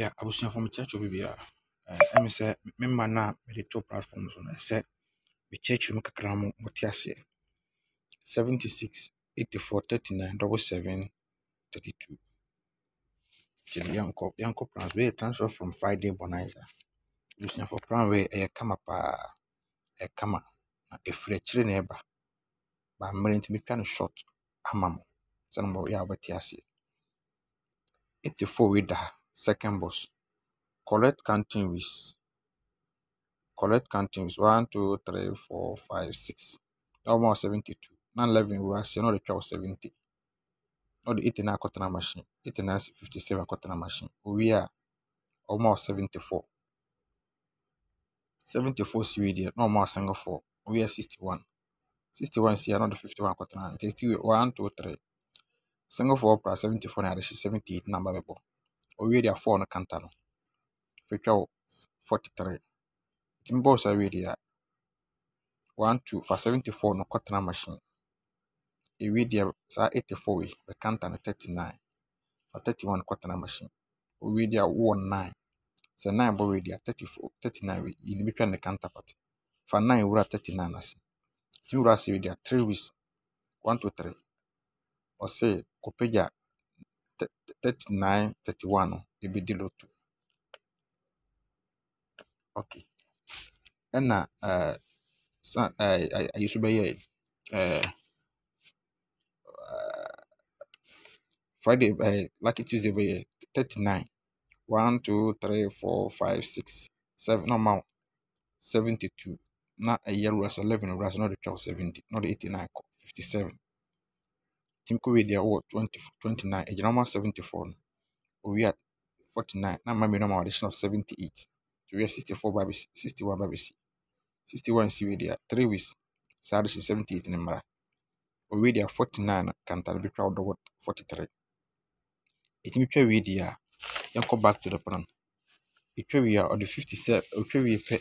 yɛ abusuafoɔ eh, me kyerɛkyerɛ bibia ɛme sɛ me mma no a mede to platform so no ɛsɛ mekyerɛkyerɛ mu kakra mo mote aseɛ 76 84 39 77 32 yɛnkɔ yɛnkɔ plans wei yɛ transfer from friday bonanza abusuafoɔ plan wei ɛyɛ kama paa ɛyɛ kama na ɛfiri akyire na ɛba bammerɛ nti metwa no short ama mo sɛ no yɛ a wobɛte aseɛ 84 wei da ha second box. collect counting with correct counting with one, two, three, four, five, six. That one was 72. Now 11 was not the seventy. 70. Not the 89 cotton machine. fifty-seven cotton machine. We are Seventy-four. 74 Sweden, no more single four. We are 61. 61 is around 51 cotton. One, two, three. Single four plus seventy-four. 74 seventy-eight. number. Before ɔwie deɛ four no kanta no fɛtwa wo forty three tumi bɔɔl saa wie deɛ a one two fa seventy four no kɔtena machine ewie deɛ saa eighty four yi bɛkanta no thirty nine fa thirty one kɔtena machine owie deɛ a wowɔ nine sɛ nine bɔ wie deɛ a thirty four thirty nine wie yɛ nimitwa ne kanta pati fa nine wura thirty nine ase tumi wura ase wie deɛ a three weeks one to three ɔse kɔpagya 39, 31 ebedila otu. Okay. Ɛna uh, sa uh, ayi nso bɛyɛ uh, uh, Friday uh, Lucky Tuesday bɛyɛ 39 1, 2, 3, 4, 5, 6, 7 normal 72 na ɛyɛ wrestling 11 wrestling na ɔde twelve 70 na ɔde 89 kɔ 57. Timkowe deɛ ɔwɔ 29 agyina ɔma 74 no, Owia 49 na mma mmienu ama wɔde no 78. Nti Owia 64 ba abɛsi 61 ba abɛsi. 61 si Owia deɛ a 3 weeks saa de hyɛ 78 no mmra. Owia deɛ a 49 no kanta no bɛtwa wo dɔwɔ 43. Ɛtumi twa wie deɛ a yɛnkɔ back to the plan. Ɛtwa wie a ɔde 57 ɔtwa wie pɛ.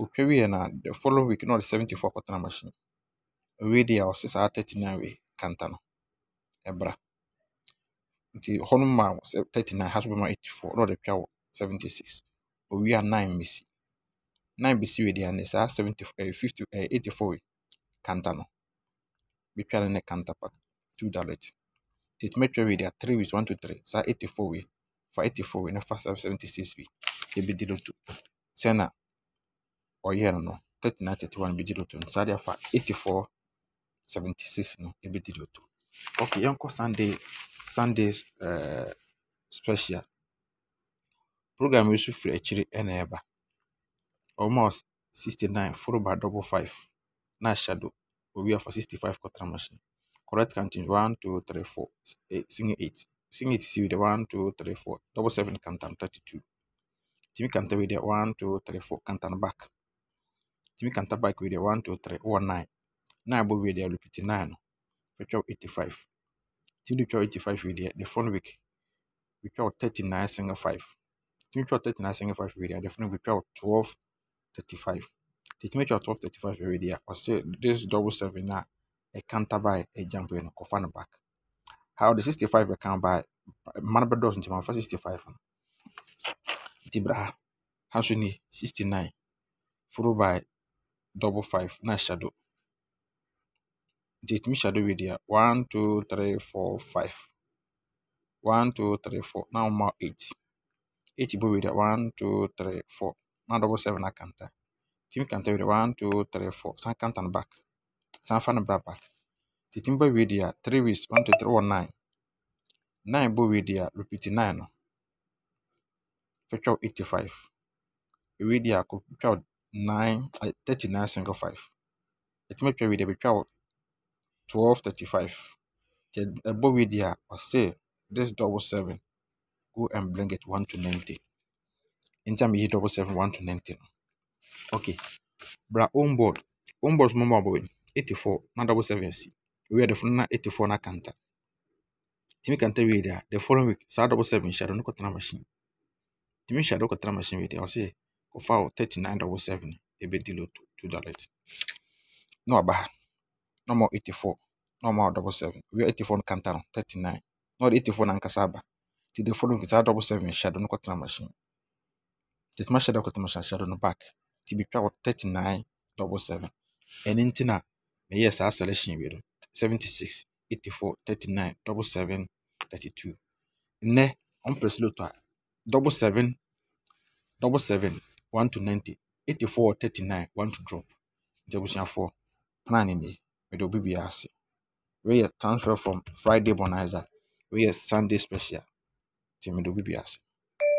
Ɔtwa wie na the following week na ɔde 74 kɔtena machine. Wei deɛ ɔse saa 39 wei kanta no, ɛbra. Nti hɔ no ma wo sɛ 39, ha so bɛma 84 na ɔde twa wo 76. Owie a 9 bɛsi. 9 bɛsi wei deɛ a ne saa 70, eh, 50, eh, 84 wei kanta no, bɛtwa ne ne kanta pa two direct. Nti ɛtumi atwa wei deɛ a 3 wis 1 to 3, saa 84 wei, fa 84 wei na fa saa 76 bi ɛbɛdi loto. Sɛ na ɔyɛɛ no no, 39, 31 bɛdi loto. Nti saa deɛ fa four. Seventy-six, no ɛbɛdidi otu okay yɛnkɔ sunday sunday uh, special program yi nso firi akyiri ɛna ɛba almost nine followed by double five na shadow obi afa five quarter machine correct counting one, two, three, four, eh, eight, single eight, single eight. see with the one, two, three, four. double seven. count and 32 timi counter with the one, two, three, four. count and back timi counter back with the one, two, three, 1 nine na abɔ wie deɛ ɔrepiti nine no wɔtwa eighty five tumi de twa eighty five wie deɛ the following week wɔtwa thirty nine single five tumi twa thirty nine single five wie deɛ the following week wɔtwa twelve thirty five tumi twa twelve thirty five wie deɛ ɔsɛ this double seven na ɛkanta by ɛjump yɛ no kɔfa no back how the sixty five ɛkan by mmanu bɛ dɔɔso nti ma fa sixty five no nti bra ha nso ni sixty nine followed by double five na shadow tumi hyɛ do wie deɛ one two three four five one two three four na wɔma eight eight bɔ wie deɛ one two three four na double seven akanta tumi kanta wie deɛ one two three four san kanta no back san fa no bra back tumi bɔ wie deɛ three weeks one two three wɔ nine nine bɔ wie deɛ repeat nine no fɛtwɛw eighty five ewie deɛ akɔ twɛw nine thirty nine single five ɛtumi atwa wie deɛ bɛtwa wɔ. 12:35. Deɛ ɛbɔ wie deɛ a ɔse this double seven go and bring it one to ninety. Nti a meyi double seven one to ninety Okay. Bra on board. On board mo boy. eighty four na double seven si. We are the phone na eighty four na kanta. Timi kanta wie deɛ a the following week saa double seven hyɛ do no kɔtena machine. Timi hyɛ do kɔtena machine wie deɛ ɔse kɔfa wo thirty nine double seven ebedi low two dollars. No, abah na eighty four. na ɔma 77 wia 84 no kanta no 39 na ɔde 84 no ankasa aba nti defoɔ no mfitaa double seven hyɛ do no kɔtena machine tetema hyɛ do kɔtena machine hyɛ do no back nti bitwa wɔ nine double seven ɛno nti na meyɛɛ saa selection Seventy six, eighty four, thirty nine, double seven thirty two. nnɛ ɔmprɛs loto a double seven double seven one to ninety eighty four thirty nine one to drop nti abusuafoɔ plan ne mede obi biara ase wei yɛ transfer from friday bɔn isaac wei sunday special nti mede obi biara ase